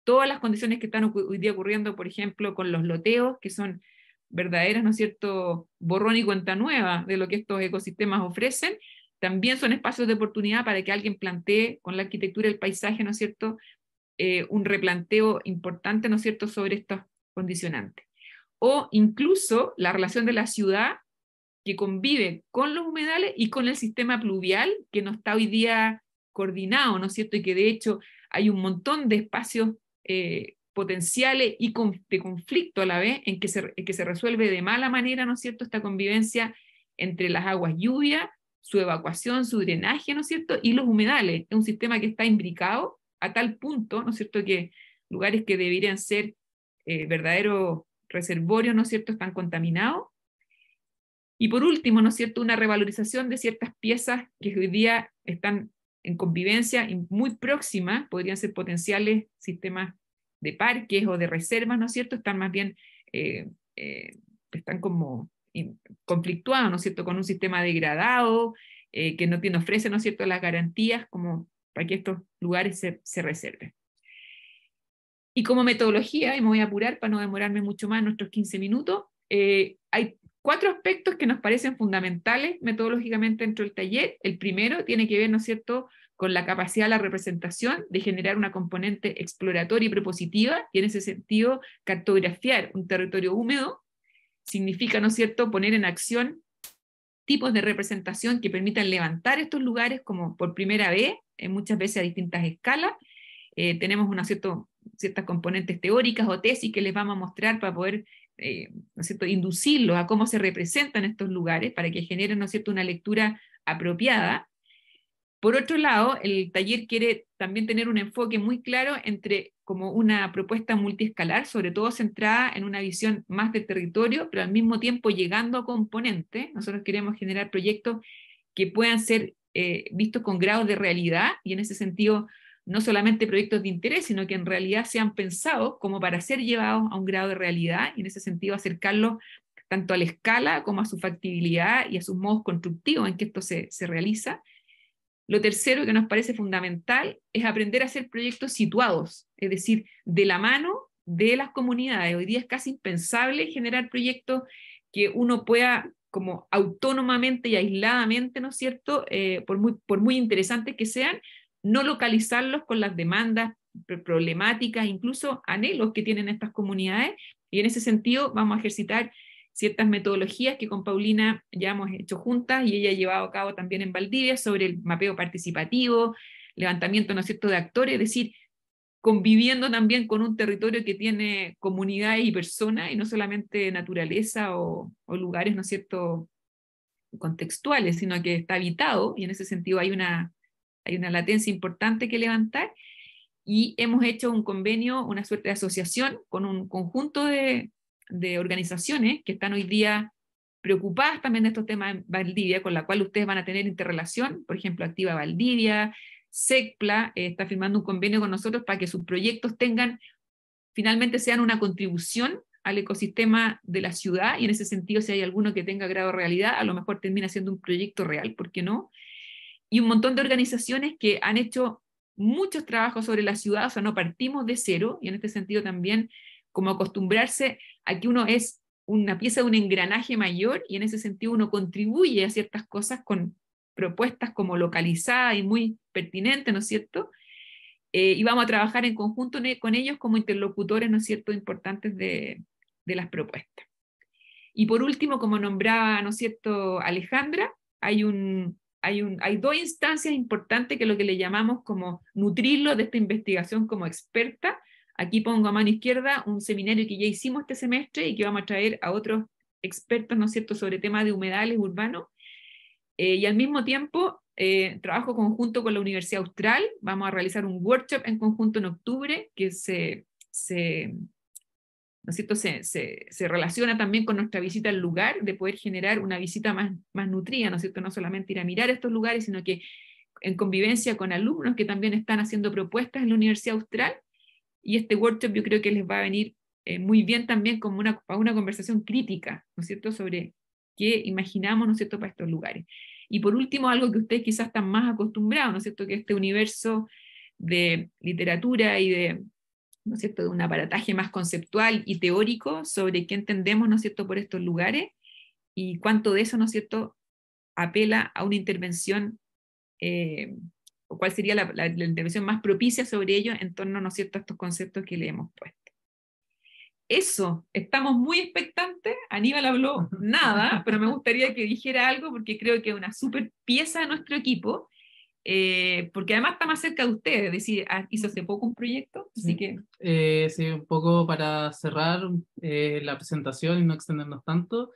todas las condiciones que están hoy día ocurriendo, por ejemplo, con los loteos, que son verdaderas, ¿no es cierto?, borrón y cuenta nueva de lo que estos ecosistemas ofrecen, también son espacios de oportunidad para que alguien plantee con la arquitectura el paisaje, ¿no es cierto?, eh, un replanteo importante, ¿no es cierto?, sobre estos condicionantes. O incluso la relación de la ciudad que convive con los humedales y con el sistema pluvial, que no está hoy día coordinado, ¿no es cierto?, y que de hecho hay un montón de espacios eh, potenciales y de conflicto a la vez en que, se, que se resuelve de mala manera, ¿no es cierto?, esta convivencia entre las aguas lluvia su evacuación, su drenaje, ¿no es cierto? Y los humedales, es un sistema que está imbricado a tal punto, ¿no es cierto?, que lugares que deberían ser eh, verdaderos reservorios, ¿no es cierto?, están contaminados. Y por último, ¿no es cierto?, una revalorización de ciertas piezas que hoy día están en convivencia y muy próximas, podrían ser potenciales sistemas de parques o de reservas, ¿no es cierto?, están más bien, eh, eh, están como conflictuado, ¿no es cierto?, con un sistema degradado, eh, que no ofrece, ¿no es cierto?, las garantías como para que estos lugares se, reserven. Y como metodología, y me voy a apurar para no demorarme mucho más nuestros 15 minutos, eh, hay cuatro aspectos que nos parecen fundamentales metodológicamente dentro del taller. El primero tiene que ver, ¿no es cierto?, con la capacidad de la representación de generar una componente exploratoria y propositiva, y en ese sentido cartografiar un territorio húmedo significa, ¿no es cierto?, poner en acción tipos de representación que permitan levantar estos lugares como por primera vez, en eh, muchas veces a distintas escalas. Eh, tenemos una cierto, ciertas componentes teóricas o tesis que les vamos a mostrar para poder eh, ¿no cierto? inducirlos a cómo se representan estos lugares para que generen ¿no cierto? una lectura apropiada por otro lado, el taller quiere también tener un enfoque muy claro entre como una propuesta multiescalar, sobre todo centrada en una visión más de territorio, pero al mismo tiempo llegando a componentes. Nosotros queremos generar proyectos que puedan ser eh, vistos con grados de realidad y en ese sentido no solamente proyectos de interés, sino que en realidad sean pensados como para ser llevados a un grado de realidad y en ese sentido acercarlos tanto a la escala como a su factibilidad y a sus modos constructivos en que esto se realiza. Lo tercero que nos parece fundamental es aprender a hacer proyectos situados, es decir, de la mano de las comunidades. Hoy día es casi impensable generar proyectos que uno pueda como autónomamente y aisladamente, ¿no es cierto?, eh, por, muy, por muy interesantes que sean, no localizarlos con las demandas, problemáticas, incluso anhelos que tienen estas comunidades. Y en ese sentido vamos a ejercitar ciertas metodologías que con Paulina ya hemos hecho juntas y ella ha llevado a cabo también en Valdivia sobre el mapeo participativo, levantamiento, ¿no es cierto?, de actores, es decir, conviviendo también con un territorio que tiene comunidad y personas y no solamente naturaleza o, lugares, ¿no es cierto?, contextuales, sino que está habitado y en ese sentido hay una, hay una latencia importante que levantar y hemos hecho un convenio, una suerte de asociación con un conjunto de, de organizaciones que están hoy día preocupadas también de estos temas en Valdivia, con la cual ustedes van a tener interrelación, por ejemplo, Activa Valdivia, SECPLA eh, está firmando un convenio con nosotros para que sus proyectos tengan, finalmente sean una contribución al ecosistema de la ciudad y en ese sentido si hay alguno que tenga grado de realidad, a lo mejor termina siendo un proyecto real, ¿por qué no? Y un montón de organizaciones que han hecho muchos trabajos sobre la ciudad, o sea, no partimos de cero y en este sentido también como acostumbrarse Aquí uno es una pieza de un engranaje mayor y en ese sentido uno contribuye a ciertas cosas con propuestas como localizadas y muy pertinentes, ¿no es cierto? Eh, y vamos a trabajar en conjunto con ellos como interlocutores, ¿no es cierto?, importantes de, las propuestas. Y por último, como nombraba, ¿no es cierto?, Alejandra, hay, hay dos instancias importantes que lo que le llamamos como nutrirlo de esta investigación como experta, Aquí pongo a mano izquierda un seminario que ya hicimos este semestre y que vamos a traer a otros expertos, ¿no es cierto?, sobre temas de humedales urbanos. Eh, y al mismo tiempo, eh, trabajo conjunto con la Universidad Austral. Vamos a realizar un workshop en conjunto en octubre que se, se, ¿no se, se relaciona también con nuestra visita al lugar, de poder generar una visita más, más nutrida, ¿no es cierto? No solamente ir a mirar estos lugares, sino que en convivencia con alumnos que también están haciendo propuestas en la Universidad Austral, y este workshop yo creo que les va a venir eh, muy bien también como una, para una conversación crítica, ¿no es cierto?, sobre qué imaginamos, ¿no es cierto?, para estos lugares. Y por último, algo que ustedes quizás están más acostumbrados, ¿no es cierto?, que este universo de literatura y de, ¿no es cierto?, de un aparataje más conceptual y teórico sobre qué entendemos, ¿no es cierto?, por estos lugares y cuánto de eso, ¿no es cierto?, apela a una intervención eh, cuál sería la, intervención más propicia sobre ello en torno ¿no a estos conceptos que le hemos puesto. Eso, estamos muy expectantes. Aníbal habló nada, pero me gustaría que dijera algo porque creo que es una súper pieza de nuestro equipo, eh, porque además está más cerca de ustedes, es decir, ah, hizo hace poco un proyecto, así que... Eh, sí, un poco para cerrar eh, la presentación y no extendernos tanto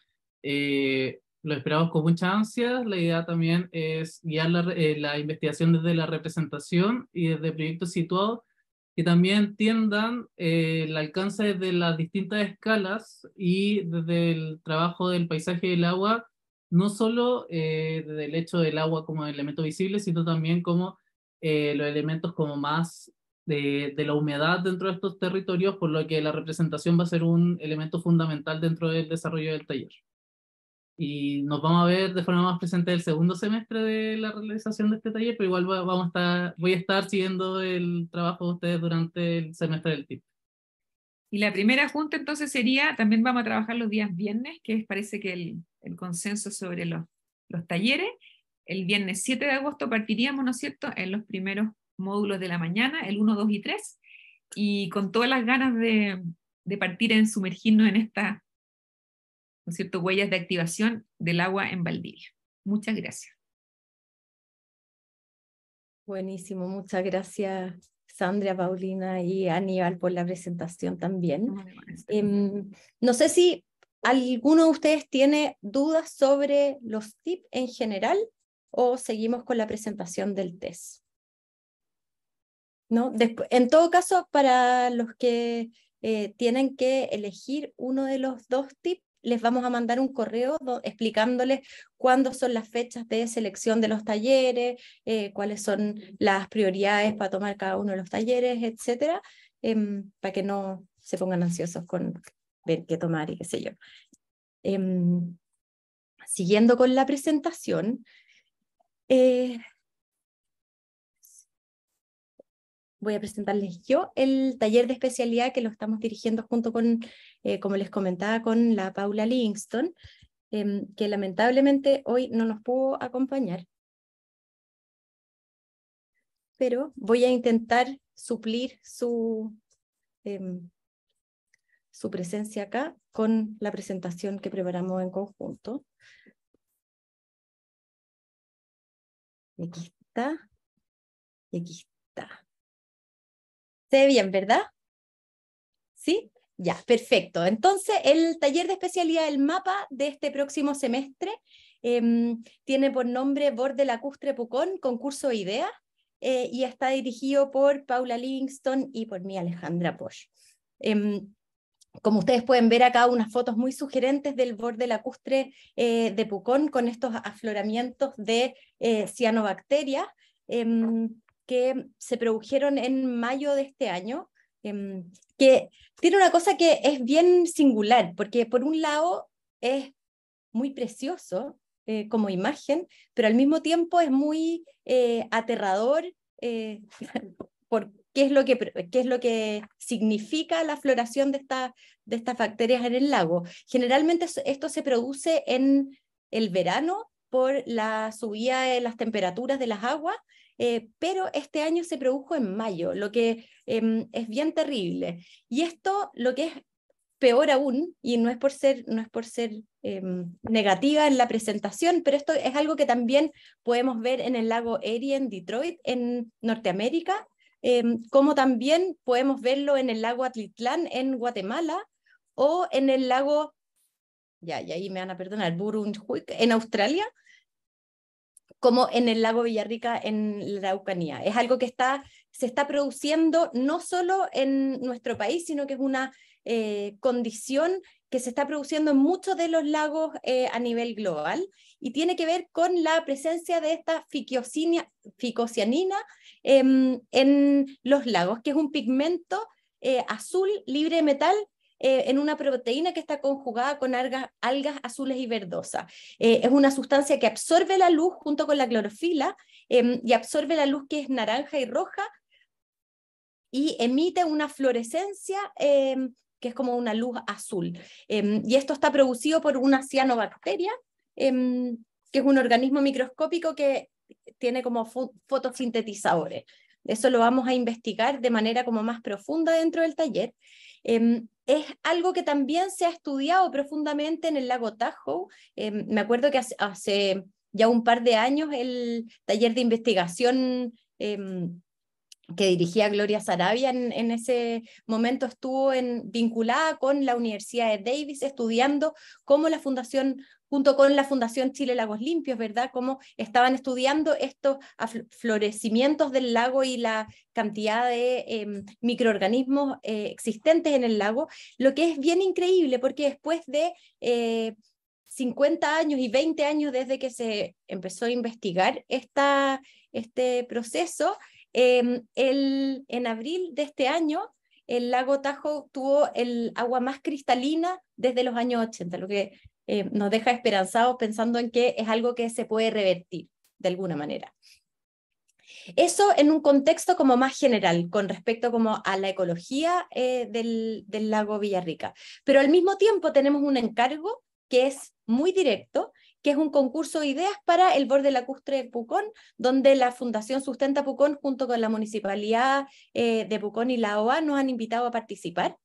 lo esperamos con mucha ansia. La idea también es guiar la, eh, la investigación desde la representación y desde proyectos situados que también entiendan eh, el alcance desde las distintas escalas y desde el trabajo del paisaje del agua, no solo eh, desde el hecho del agua como elemento visible, sino también como los elementos como más de, de, la humedad dentro de estos territorios, por lo que la representación va a ser un elemento fundamental dentro del desarrollo del taller y nos vamos a ver de forma más presente el segundo semestre de la realización de este taller, pero igual vamos a estar, voy a estar siguiendo el trabajo de ustedes durante el semestre del TIP. Y la primera junta entonces sería, también vamos a trabajar los días viernes, que parece que el, el consenso sobre los, los talleres. El viernes 7 de agosto partiríamos, ¿no es cierto?, en los primeros módulos de la mañana, el 1, 2 y 3, y con todas las ganas de, de partir en sumergirnos en esta ¿no es cierto?, huellas de activación del agua en Valdivia. Muchas gracias. Buenísimo, muchas gracias Sandra, Paulina y Aníbal por la presentación también. no em, sé si alguno de ustedes tiene dudas sobre los tips en general o seguimos con la presentación del test. ¿No? Después, en todo caso, para los que eh, tienen que elegir uno de los dos tips, les vamos a mandar un correo explicándoles cuándo son las fechas de selección de los talleres, eh, cuáles son las prioridades para tomar cada uno de los talleres, etcétera, em, para que no se pongan ansiosos con ver qué tomar y qué sé yo. Em, siguiendo con la presentación, eh, voy a presentarles yo el taller de especialidad que lo estamos dirigiendo junto con, eh, como les comentaba, con la Paula Livingston, em, que lamentablemente hoy no nos pudo acompañar. Pero voy a intentar suplir su, em, su presencia acá con la presentación que preparamos en conjunto. Aquí está. Y aquí está. Se ve bien, ¿verdad? ¿Sí? Ya, perfecto. Entonces, el taller de especialidad, el mapa de este próximo semestre, em, tiene por nombre Borde Lacustre Pucón, concurso Ideas, eh, y está dirigido por Paula Livingston y por mí, Alejandra Posch. Em, como ustedes pueden ver acá, unas fotos muy sugerentes del borde lacustre eh, de Pucón con estos afloramientos de eh, cianobacterias. Em, que se produjeron en mayo de este año, em, que tiene una cosa que es bien singular, porque por un lado es muy precioso eh, como imagen, pero al mismo tiempo es muy eh, aterrador eh, por qué es, lo que, qué es lo que significa la floración de, esta, de estas bacterias en el lago. Generalmente esto se produce en el verano por la subida de las temperaturas de las aguas eh, pero este año se produjo en mayo, lo que em, es bien terrible. Y esto lo que es peor aún, y no es por ser, no es por ser em, negativa en la presentación, pero esto es algo que también podemos ver en el lago Erie en Detroit, en Norteamérica, em, como también podemos verlo en el lago Atlitlán en Guatemala o en el lago, ya, y ahí me van a perdonar, Burundjuik en Australia, como en el lago Villarrica, en la Araucanía. Es algo que está, se está produciendo no solo en nuestro país, sino que es una eh, condición que se está produciendo en muchos de los lagos eh, a nivel global y tiene que ver con la presencia de esta ficocianina em, en los lagos, que es un pigmento eh, azul libre de metal eh, en una proteína que está conjugada con algas, azules y verdosas. Eh, es una sustancia que absorbe la luz junto con la clorofila em, y absorbe la luz que es naranja y roja y emite una fluorescencia em, que es como una luz azul. Em, y esto está producido por una cianobacteria, que es un organismo microscópico que tiene como fotosintetizadores. Eso lo vamos a investigar de manera como más profunda dentro del taller. Em, es algo que también se ha estudiado profundamente en el lago Tajo em, me acuerdo que hace, ya un par de años el taller de investigación em, que dirigía Gloria Sarabia en, ese momento estuvo vinculada con la Universidad de Davis estudiando cómo la fundación junto con la Fundación Chile Lagos Limpios, ¿verdad? Cómo estaban estudiando estos florecimientos del lago y la cantidad de em, microorganismos eh, existentes en el lago, lo que es bien increíble porque después de 50 eh, años y 20 años desde que se empezó a investigar esta, este proceso, Em, en abril de este año, el lago Tajo tuvo el agua más cristalina desde los años 80, lo que em, nos deja esperanzados pensando en que es algo que se puede revertir de alguna manera. Eso en un contexto como más general con respecto como a la ecología eh, del, del lago Villarrica. Pero al mismo tiempo tenemos un encargo que es muy directo que es un concurso de ideas para el borde lacustre de Pucón, donde la Fundación Sustenta Pucón, junto con la Municipalidad eh, de Pucón y la OA, nos han invitado a participar.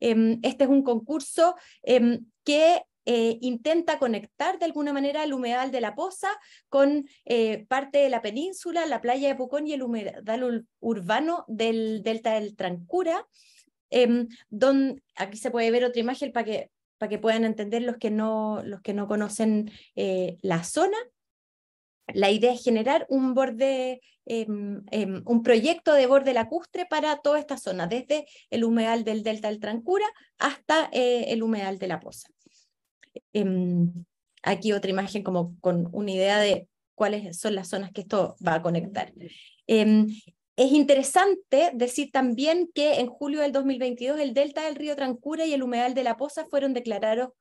Em, este es un concurso em, que eh, intenta conectar de alguna manera el humedal de la Poza con eh, parte de la península, la playa de Pucón y el humedal urbano del delta del Trancura. Em, aquí se puede ver otra imagen para que para que puedan entender los que no, los que no conocen eh, la zona. La idea es generar un borde, em, em, un proyecto de borde lacustre para toda esta zona, desde el humedal del Delta del Trancura hasta eh, el humedal de la Poza. Em, aquí otra imagen como con una idea de cuáles son las zonas que esto va a conectar. Es interesante decir también que en julio del 2022 el delta del río Trancura y el humedal de La Poza fueron declarados,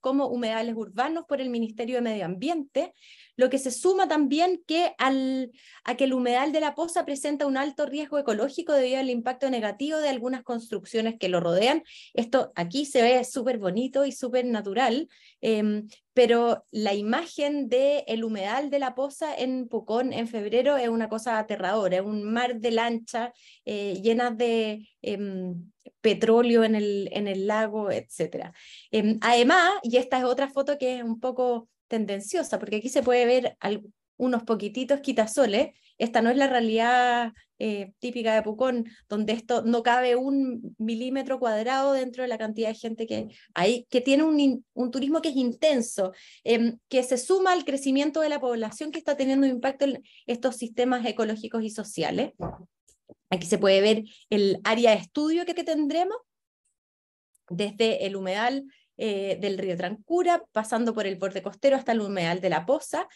como humedales urbanos por el Ministerio de Medio Ambiente, lo que se suma también que al, a que el humedal de La Poza presenta un alto riesgo ecológico debido al impacto negativo de algunas construcciones que lo rodean. Esto aquí se ve súper bonito y súper natural, em, pero la imagen del humedal de la poza en Pucón en febrero es una cosa aterradora, es un mar de lancha eh, llenas de em, petróleo en el, en el lago, etc. Em, además, y esta es otra foto que es un poco tendenciosa, porque aquí se puede ver unos poquititos quitasoles, esta no es la realidad eh, típica de Pucón, donde esto no cabe un milímetro cuadrado dentro de la cantidad de gente que hay, que tiene un, turismo que es intenso, em, que se suma al crecimiento de la población que está teniendo impacto en estos sistemas ecológicos y sociales. Aquí se puede ver el área de estudio que, tendremos desde el humedal eh, del río Trancura, pasando por el borde costero hasta el humedal de la Poza.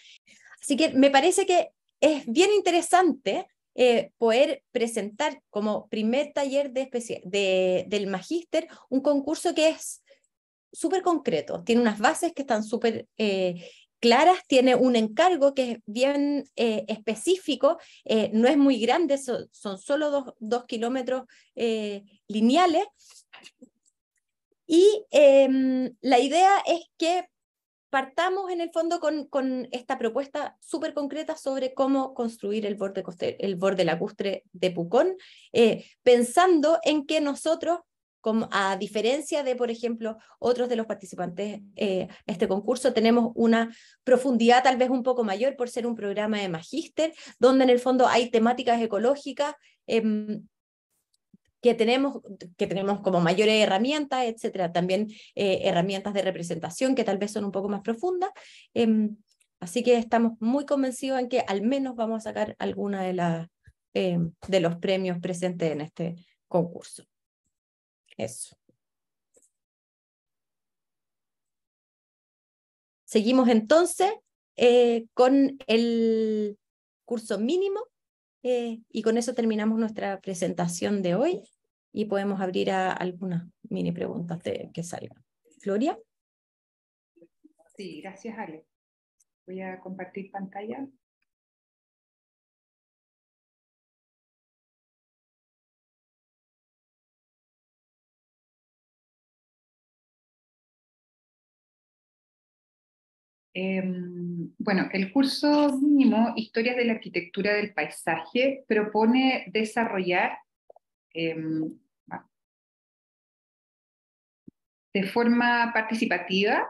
Así que me parece que es bien interesante eh, poder presentar como primer taller de, del magíster un concurso que es súper concreto, tiene unas bases que están súper eh, claras, tiene un encargo que es bien eh, específico, no es muy grande, son solo dos kilómetros lineales. Y em, la idea es que partamos en el fondo con, esta propuesta súper concreta sobre cómo construir el borde, el borde lacustre de Pucón, eh, pensando en que nosotros, a diferencia de, por ejemplo, otros de los participantes eh, este concurso, tenemos una profundidad tal vez un poco mayor por ser un programa de magíster, donde en el fondo hay temáticas ecológicas. Em, que tenemos, que tenemos como mayores herramientas, etcétera. También eh, herramientas de representación que tal vez son un poco más profundas. Em, así que estamos muy convencidos en que al menos vamos a sacar alguna de, em, de los premios presentes en este concurso. Eso. Seguimos entonces eh, con el curso mínimo eh, y con eso terminamos nuestra presentación de hoy y podemos abrir a algunas mini preguntas que salgan. ¿Floria? Sí, gracias Ale. Voy a compartir pantalla. Em, bueno, el curso mínimo Historias de la Arquitectura del Paisaje propone desarrollar em, de forma participativa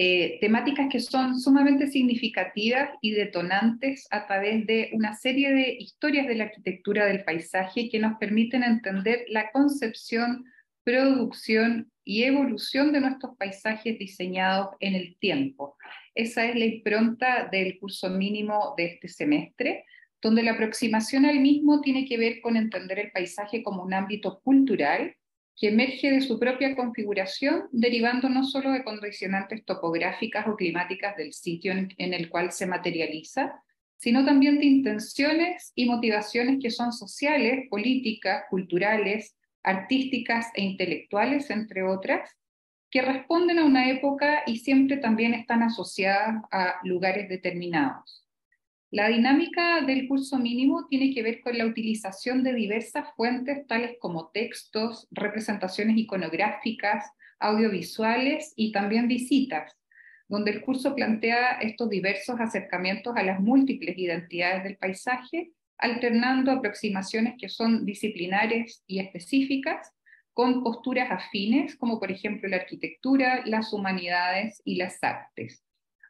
eh, temáticas que son sumamente significativas y detonantes a través de una serie de historias de la arquitectura del paisaje que nos permiten entender la concepción, producción y evolución de nuestros paisajes diseñados en el tiempo. Esa es la impronta del curso mínimo de este semestre, donde la aproximación al mismo tiene que ver con entender el paisaje como un ámbito cultural que emerge de su propia configuración, derivando no solo de condicionantes topográficas o climáticas del sitio en, en, el cual se materializa, sino también de intenciones y motivaciones que son sociales, políticas, culturales, artísticas e intelectuales, entre otras, que responden a una época y siempre también están asociadas a lugares determinados. La dinámica del curso mínimo tiene que ver con la utilización de diversas fuentes, tales como textos, representaciones iconográficas, audiovisuales y también visitas, donde el curso plantea estos diversos acercamientos a las múltiples identidades del paisaje, alternando aproximaciones que son disciplinares y específicas con posturas afines, como por ejemplo la arquitectura, las humanidades y las artes.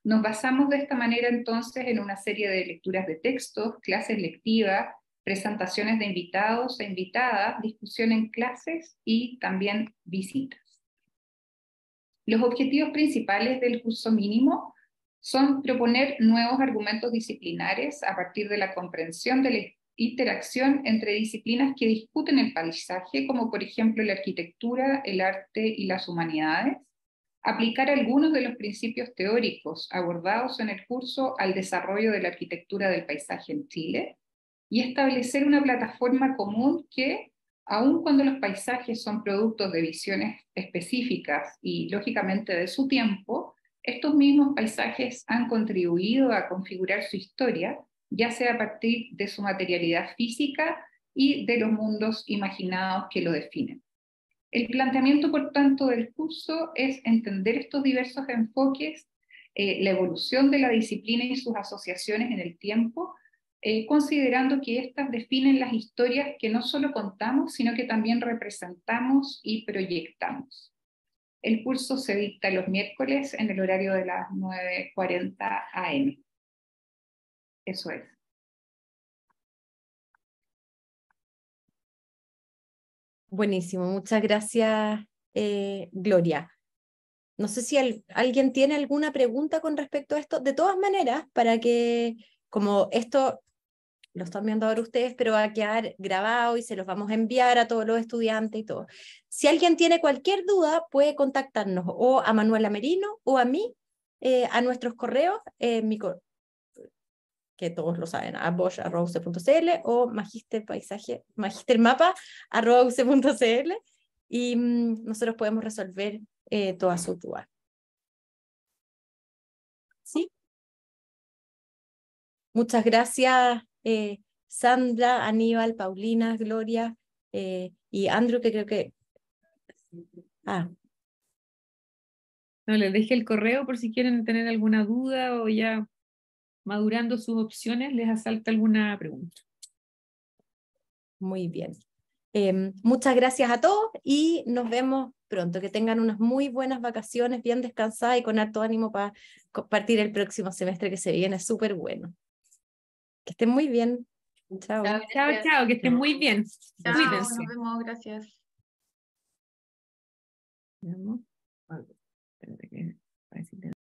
Nos basamos de esta manera entonces en una serie de lecturas de textos, clases lectivas, presentaciones de invitados e invitadas, discusión en clases y también visitas. Los objetivos principales del curso mínimo son proponer nuevos argumentos disciplinares a partir de la comprensión de la interacción entre disciplinas que discuten el paisaje, como por ejemplo la arquitectura, el arte y las humanidades, aplicar algunos de los principios teóricos abordados en el curso al desarrollo de la arquitectura del paisaje en Chile y establecer una plataforma común que, aun cuando los paisajes son productos de visiones específicas y lógicamente de su tiempo, estos mismos paisajes han contribuido a configurar su historia, ya sea a partir de su materialidad física y de los mundos imaginados que lo definen. El planteamiento, por tanto, del curso es entender estos diversos enfoques, eh, la evolución de la disciplina y sus asociaciones en el tiempo, eh, considerando que éstas definen las historias que no solo contamos, sino que también representamos y proyectamos. El curso se dicta los miércoles en el horario de las 9.40 am. Eso es. Buenísimo, muchas gracias, eh, Gloria. No sé si alguien tiene alguna pregunta con respecto a esto. De todas maneras, para que, como esto lo están viendo ahora ustedes, pero va a quedar grabado y se los vamos a enviar a todos los estudiantes y todo. Si alguien tiene cualquier duda, puede contactarnos o a Manuela Merino o a mí, eh, a nuestros correos. Eh, mi, que todos lo saben, a o magisterpaisaje, y mm, nosotros podemos resolver eh, toda su su ¿Sí? Muchas gracias, eh, Sandra, Aníbal, Paulina, Gloria eh, y Andrew, que creo que... Ah, no, les dejé el correo por si quieren tener alguna duda o ya madurando sus opciones, les asalta alguna pregunta. Muy bien. Em, muchas gracias a todos y nos vemos pronto. Que tengan unas muy buenas vacaciones, bien descansadas y con alto ánimo para compartir el próximo semestre que se viene súper bueno. Que estén muy bien. Chao. Chao, chao, que estén muy bien. Chao, Nos vemos, gracias.